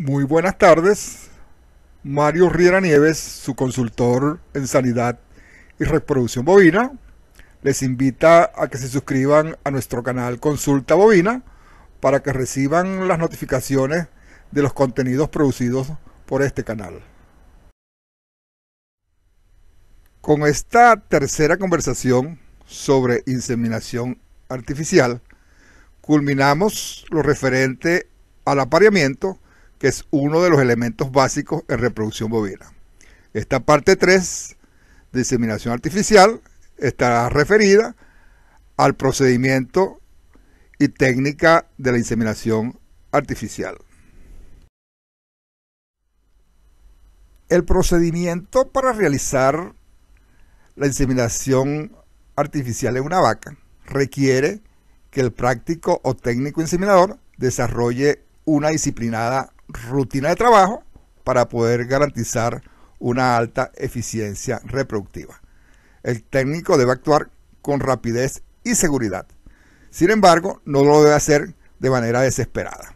Muy buenas tardes. Mario Riera Nieves, su consultor en sanidad y reproducción bovina, les invita a que se suscriban a nuestro canal Consulta Bovina para que reciban las notificaciones de los contenidos producidos por este canal. Con esta tercera conversación sobre inseminación artificial, culminamos lo referente al apareamiento que es uno de los elementos básicos en reproducción bovina. Esta parte 3, de inseminación artificial, estará referida al procedimiento y técnica de la inseminación artificial. El procedimiento para realizar la inseminación artificial en una vaca requiere que el práctico o técnico inseminador desarrolle una disciplinada rutina de trabajo para poder garantizar una alta eficiencia reproductiva. El técnico debe actuar con rapidez y seguridad. Sin embargo, no lo debe hacer de manera desesperada.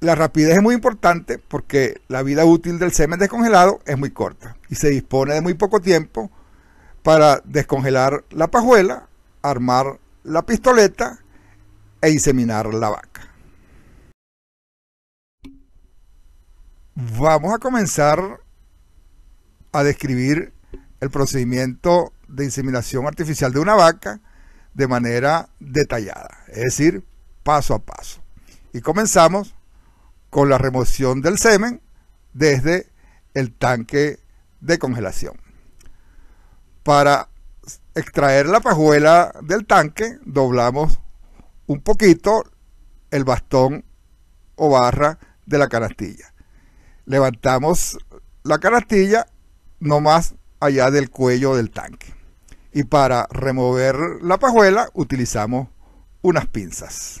La rapidez es muy importante porque la vida útil del semen descongelado es muy corta y se dispone de muy poco tiempo para descongelar la pajuela, armar la pistoleta e inseminar la vaca. Vamos a comenzar a describir el procedimiento de inseminación artificial de una vaca de manera detallada, es decir, paso a paso. Y comenzamos con la remoción del semen desde el tanque de congelación. Para extraer la pajuela del tanque, doblamos un poquito el bastón o barra de la canastilla levantamos la carastilla no más allá del cuello del tanque. Y para remover la pajuela utilizamos unas pinzas.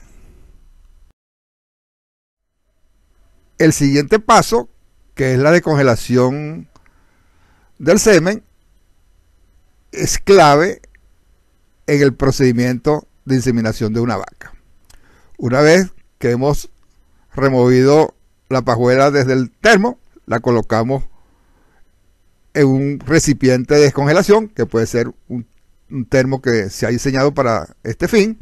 El siguiente paso, que es la congelación del semen, es clave en el procedimiento de inseminación de una vaca. Una vez que hemos removido la pajuela desde el termo, la colocamos en un recipiente de descongelación, que puede ser un, termo que se ha diseñado para este fin,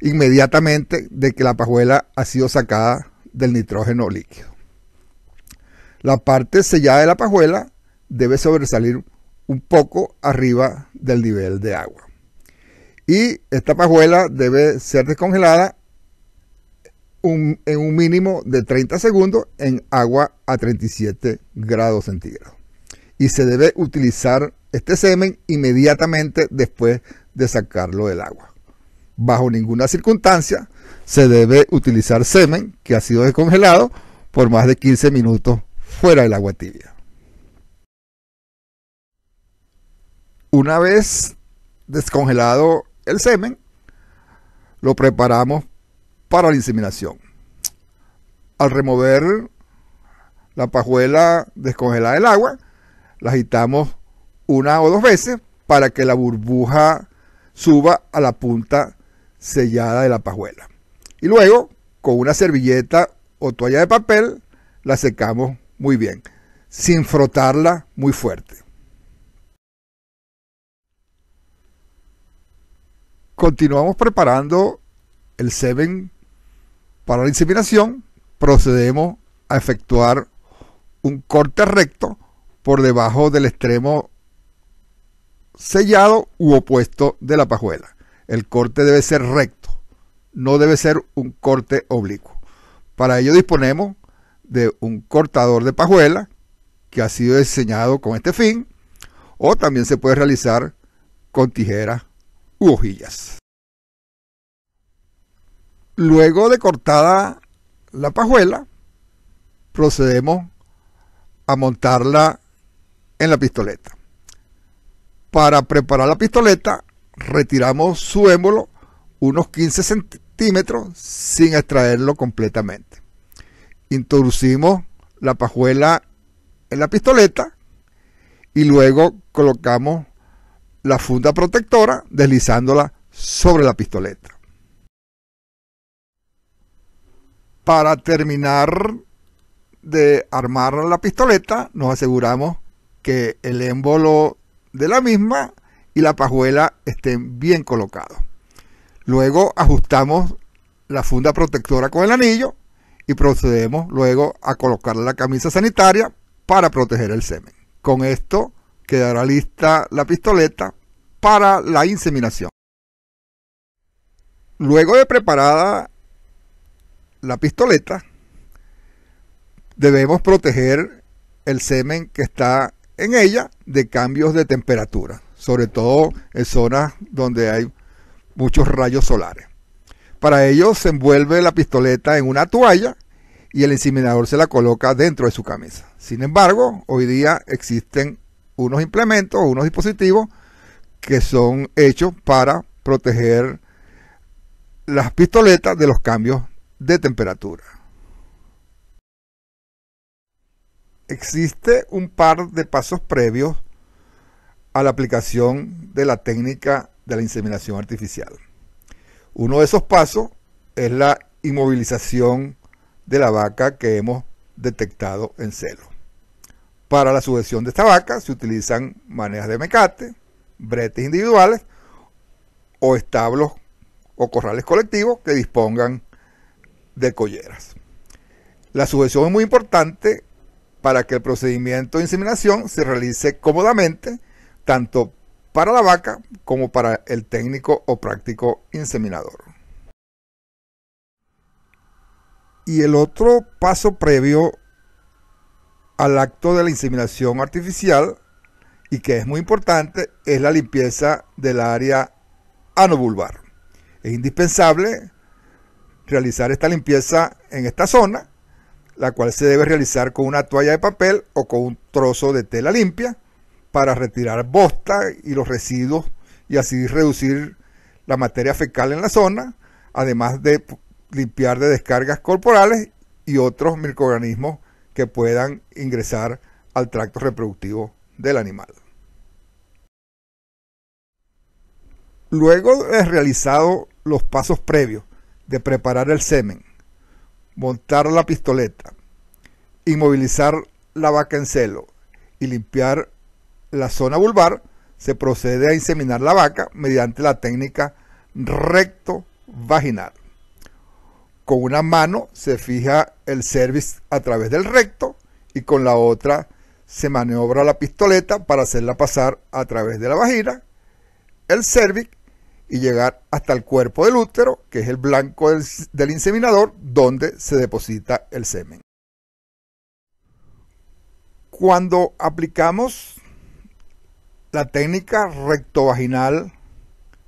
inmediatamente de que la pajuela ha sido sacada del nitrógeno líquido. La parte sellada de la pajuela debe sobresalir un poco arriba del nivel de agua. Y esta pajuela debe ser descongelada un, en un mínimo de 30 segundos en agua a 37 grados centígrados. Y se debe utilizar este semen inmediatamente después de sacarlo del agua. Bajo ninguna circunstancia se debe utilizar semen que ha sido descongelado por más de 15 minutos fuera del agua tibia. Una vez descongelado el semen, lo preparamos para la inseminación. Al remover la pajuela descongelada del agua, la agitamos una o dos veces para que la burbuja suba a la punta sellada de la pajuela. Y luego, con una servilleta o toalla de papel, la secamos muy bien, sin frotarla muy fuerte. Continuamos preparando el semen para la inseminación procedemos a efectuar un corte recto por debajo del extremo sellado u opuesto de la pajuela. El corte debe ser recto, no debe ser un corte oblicuo. Para ello disponemos de un cortador de pajuela que ha sido diseñado con este fin o también se puede realizar con tijeras u hojillas. Luego de cortada la pajuela, procedemos a montarla en la pistoleta. Para preparar la pistoleta, retiramos su émbolo unos 15 centímetros sin extraerlo completamente. Introducimos la pajuela en la pistoleta y luego colocamos la funda protectora deslizándola sobre la pistoleta. para terminar de armar la pistoleta, nos aseguramos que el émbolo de la misma y la pajuela estén bien colocados. Luego ajustamos la funda protectora con el anillo y procedemos luego a colocar la camisa sanitaria para proteger el semen. Con esto quedará lista la pistoleta para la inseminación. Luego de preparada la pistoleta, debemos proteger el semen que está en ella de cambios de temperatura, sobre todo en zonas donde hay muchos rayos solares. Para ello se envuelve la pistoleta en una toalla y el inseminador se la coloca dentro de su camisa. Sin embargo, hoy día existen unos implementos, unos dispositivos que son hechos para proteger las pistoletas de los cambios de temperatura. Existe un par de pasos previos a la aplicación de la técnica de la inseminación artificial. Uno de esos pasos es la inmovilización de la vaca que hemos detectado en celo. Para la sujeción de esta vaca se utilizan manejas de mecate, bretes individuales o establos o corrales colectivos que dispongan de Colleras. La sujeción es muy importante para que el procedimiento de inseminación se realice cómodamente, tanto para la vaca como para el técnico o práctico inseminador. Y el otro paso previo al acto de la inseminación artificial y que es muy importante es la limpieza del área anovulvar. Es indispensable realizar esta limpieza en esta zona, la cual se debe realizar con una toalla de papel o con un trozo de tela limpia para retirar bosta y los residuos y así reducir la materia fecal en la zona, además de limpiar de descargas corporales y otros microorganismos que puedan ingresar al tracto reproductivo del animal. Luego de realizado los pasos previos de preparar el semen, montar la pistoleta, inmovilizar la vaca en celo y limpiar la zona vulvar, se procede a inseminar la vaca mediante la técnica recto vaginal. Con una mano se fija el cervix a través del recto y con la otra se maniobra la pistoleta para hacerla pasar a través de la vagina, el cervix y llegar hasta el cuerpo del útero, que es el blanco del, inseminador, donde se deposita el semen. Cuando aplicamos la técnica rectovaginal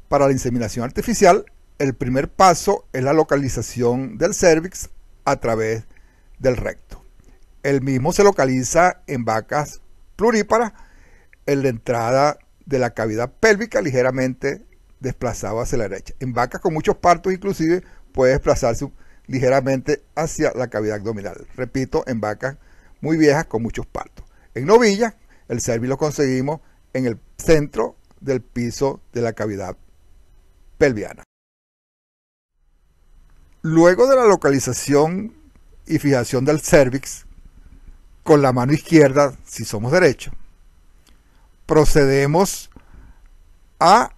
para la inseminación artificial, el primer paso es la localización del cervix a través del recto. El mismo se localiza en vacas pluríparas en la entrada de la cavidad pélvica ligeramente desplazado hacia la derecha. En vacas con muchos partos inclusive puede desplazarse ligeramente hacia la cavidad abdominal. Repito, en vacas muy viejas con muchos partos. En novillas, el cervix lo conseguimos en el centro del piso de la cavidad pelviana. Luego de la localización y fijación del cervix con la mano izquierda, si somos derecho, procedemos a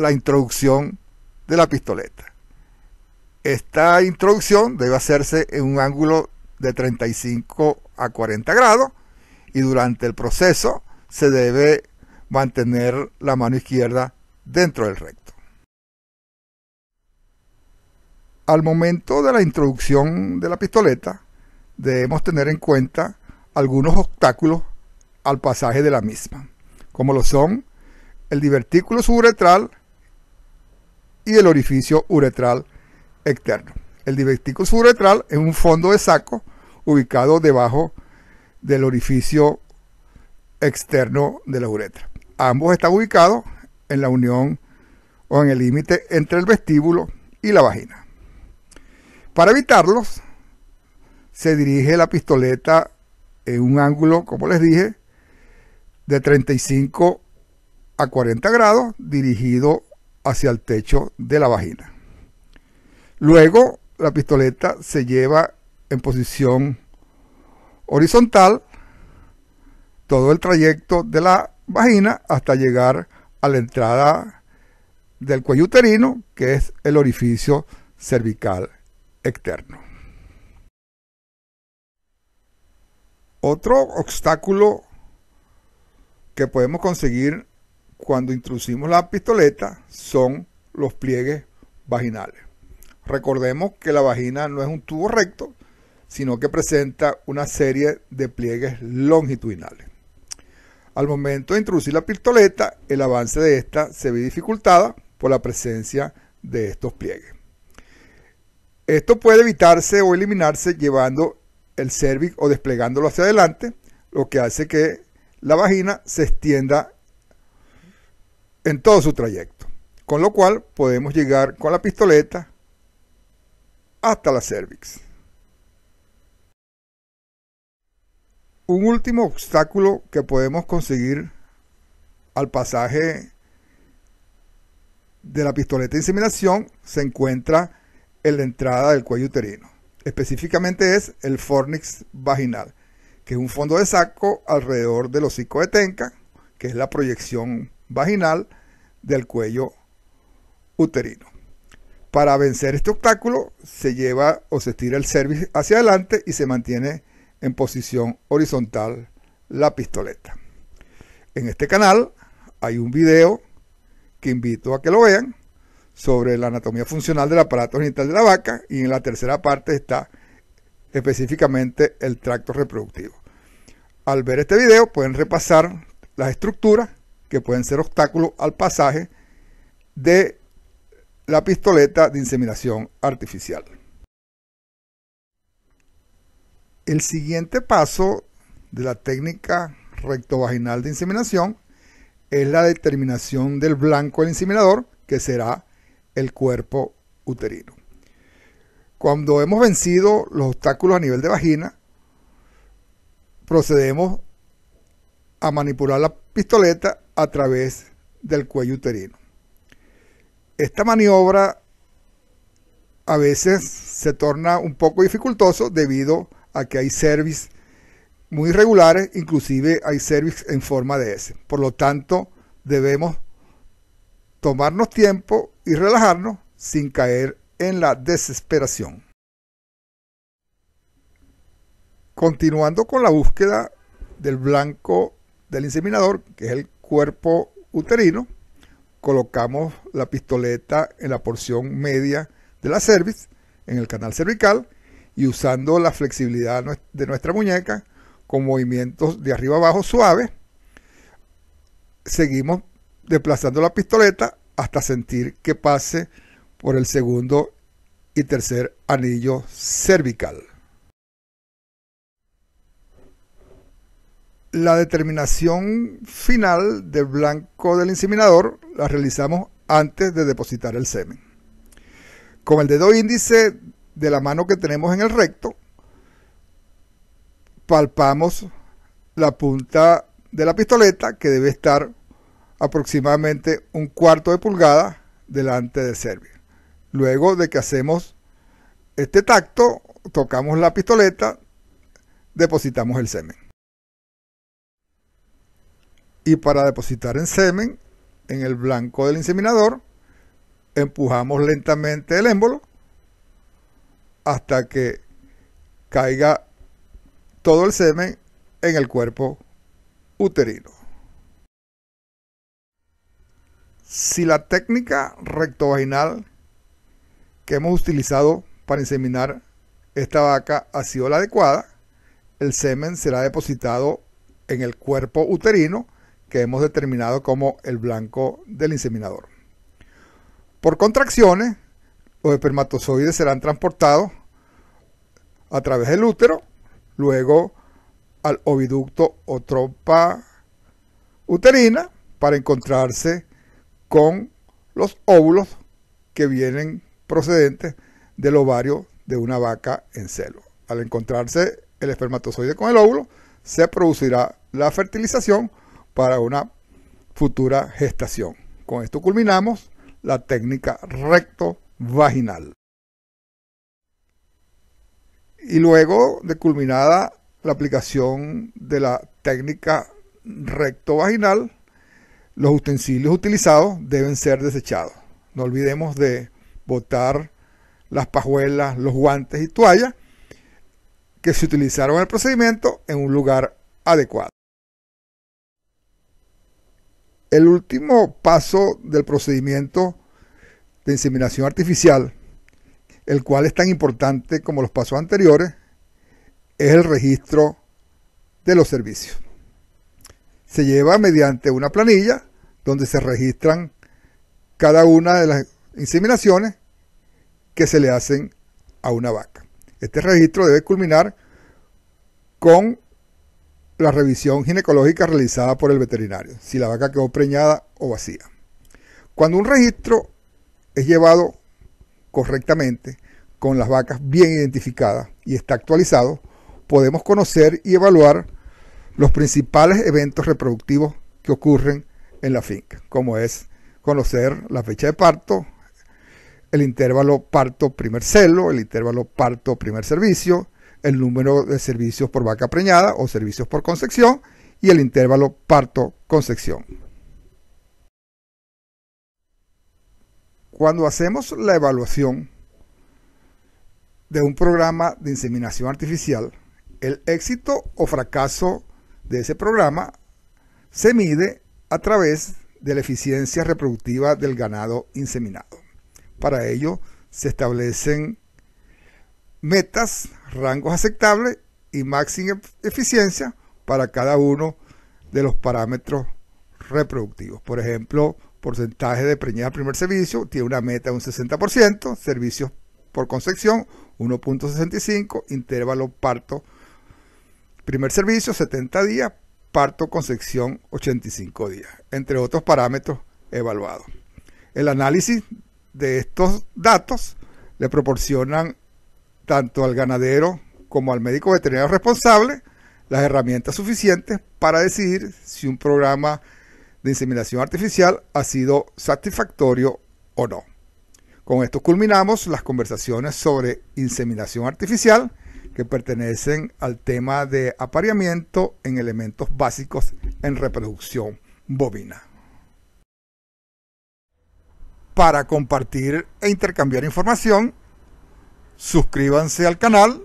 la introducción de la pistoleta. Esta introducción debe hacerse en un ángulo de 35 a 40 grados y durante el proceso se debe mantener la mano izquierda dentro del recto. Al momento de la introducción de la pistoleta debemos tener en cuenta algunos obstáculos al pasaje de la misma, como lo son el divertículo subretral y el orificio uretral externo. El divertículo uretral es un fondo de saco ubicado debajo del orificio externo de la uretra. Ambos están ubicados en la unión o en el límite entre el vestíbulo y la vagina. Para evitarlos, se dirige la pistoleta en un ángulo, como les dije, de 35 a 40 grados, dirigido hacia el techo de la vagina. Luego la pistoleta se lleva en posición horizontal todo el trayecto de la vagina hasta llegar a la entrada del cuello uterino, que es el orificio cervical externo. Otro obstáculo que podemos conseguir cuando introducimos la pistoleta son los pliegues vaginales. Recordemos que la vagina no es un tubo recto, sino que presenta una serie de pliegues longitudinales. Al momento de introducir la pistoleta, el avance de esta se ve dificultada por la presencia de estos pliegues. Esto puede evitarse o eliminarse llevando el cervix o desplegándolo hacia adelante, lo que hace que la vagina se extienda en todo su trayecto. Con lo cual podemos llegar con la pistoleta hasta la cervix. Un último obstáculo que podemos conseguir al pasaje de la pistoleta de inseminación se encuentra en la entrada del cuello uterino. Específicamente es el fornix vaginal, que es un fondo de saco alrededor del hocico de tenca, que es la proyección vaginal del cuello uterino. Para vencer este obstáculo se lleva o se estira el cervix hacia adelante y se mantiene en posición horizontal la pistoleta. En este canal hay un video que invito a que lo vean sobre la anatomía funcional del aparato genital de la vaca y en la tercera parte está específicamente el tracto reproductivo. Al ver este video pueden repasar las estructuras que pueden ser obstáculos al pasaje de la pistoleta de inseminación artificial. El siguiente paso de la técnica rectovaginal de inseminación es la determinación del blanco del inseminador, que será el cuerpo uterino. Cuando hemos vencido los obstáculos a nivel de vagina, procedemos a manipular la pistoleta a través del cuello uterino. Esta maniobra a veces se torna un poco dificultoso debido a que hay service muy regulares, inclusive hay service en forma de S. Por lo tanto, debemos tomarnos tiempo y relajarnos sin caer en la desesperación. Continuando con la búsqueda del blanco del inseminador, que es el cuerpo uterino, colocamos la pistoleta en la porción media de la cervix en el canal cervical, y usando la flexibilidad de nuestra muñeca con movimientos de arriba abajo suaves, seguimos desplazando la pistoleta hasta sentir que pase por el segundo y tercer anillo cervical. La determinación final del blanco del inseminador la realizamos antes de depositar el semen. Con el dedo índice de la mano que tenemos en el recto, palpamos la punta de la pistoleta que debe estar aproximadamente un cuarto de pulgada delante de servir. Luego de que hacemos este tacto, tocamos la pistoleta, depositamos el semen y para depositar el semen en el blanco del inseminador, empujamos lentamente el émbolo hasta que caiga todo el semen en el cuerpo uterino. Si la técnica rectovaginal que hemos utilizado para inseminar esta vaca ha sido la adecuada, el semen será depositado en el cuerpo uterino que hemos determinado como el blanco del inseminador. Por contracciones, los espermatozoides serán transportados a través del útero, luego al oviducto o trompa uterina para encontrarse con los óvulos que vienen procedentes del ovario de una vaca en celo. Al encontrarse el espermatozoide con el óvulo, se producirá la fertilización para una futura gestación. Con esto culminamos la técnica recto vaginal. Y luego de culminada la aplicación de la técnica recto vaginal, los utensilios utilizados deben ser desechados. No olvidemos de botar las pajuelas, los guantes y toallas que se utilizaron en el procedimiento en un lugar adecuado. El último paso del procedimiento de inseminación artificial, el cual es tan importante como los pasos anteriores, es el registro de los servicios. Se lleva mediante una planilla donde se registran cada una de las inseminaciones que se le hacen a una vaca. Este registro debe culminar con la revisión ginecológica realizada por el veterinario, si la vaca quedó preñada o vacía. Cuando un registro es llevado correctamente, con las vacas bien identificadas y está actualizado, podemos conocer y evaluar los principales eventos reproductivos que ocurren en la finca, como es conocer la fecha de parto, el intervalo parto primer celo, el intervalo parto primer servicio, el número de servicios por vaca preñada o servicios por concepción y el intervalo parto-concepción. Cuando hacemos la evaluación de un programa de inseminación artificial, el éxito o fracaso de ese programa se mide a través de la eficiencia reproductiva del ganado inseminado. Para ello se establecen metas, rangos aceptables y máxima eficiencia para cada uno de los parámetros reproductivos. Por ejemplo, porcentaje de preñez al primer servicio tiene una meta de un 60%, servicios por concepción 1.65, intervalo parto primer servicio 70 días, parto concepción 85 días, entre otros parámetros evaluados. El análisis de estos datos le proporcionan tanto al ganadero como al médico veterinario responsable las herramientas suficientes para decidir si un programa de inseminación artificial ha sido satisfactorio o no. Con esto culminamos las conversaciones sobre inseminación artificial que pertenecen al tema de apareamiento en elementos básicos en reproducción bovina. Para compartir e intercambiar información, suscríbanse al canal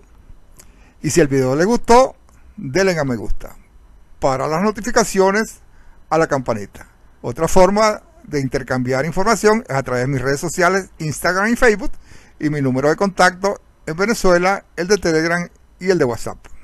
y si el video les gustó, denle a me gusta para las notificaciones a la campanita. Otra forma de intercambiar información es a través de mis redes sociales, Instagram y Facebook y mi número de contacto en Venezuela, el de Telegram y el de WhatsApp.